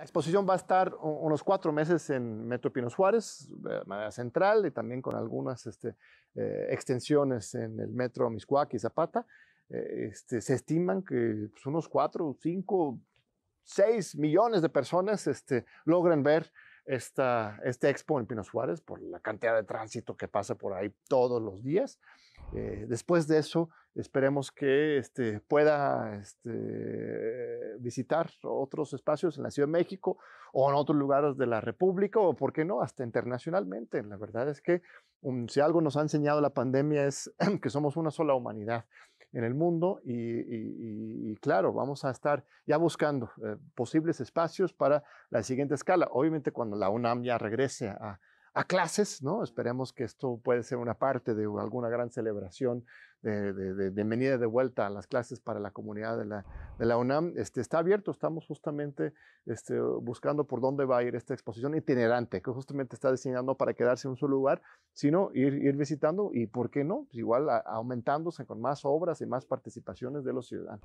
La exposición va a estar unos cuatro meses en Metro Pino Suárez, de manera central, y también con algunas este, eh, extensiones en el Metro Miscuac y Zapata. Eh, este, se estiman que pues, unos cuatro, cinco, seis millones de personas este, logren ver esta, este expo en Pino Suárez por la cantidad de tránsito que pasa por ahí todos los días. Eh, después de eso, esperemos que este, pueda este, visitar otros espacios en la Ciudad de México o en otros lugares de la República o, por qué no, hasta internacionalmente. La verdad es que um, si algo nos ha enseñado la pandemia es que somos una sola humanidad en el mundo y, claro, vamos a estar ya buscando eh, posibles espacios para la siguiente escala. Obviamente cuando la UNAM ya regrese a, a clases, ¿no? Esperemos que esto puede ser una parte de alguna gran celebración de, de, de, de vuelta a las clases para la comunidad de la, de la UNAM. Este, está abierto, estamos justamente este, buscando por dónde va a ir esta exposición itinerante, que justamente está diseñando para quedarse en un solo lugar, sino ir, ir visitando y, ¿por qué no? Pues igual aumentándose con más obras y más participaciones de los ciudadanos.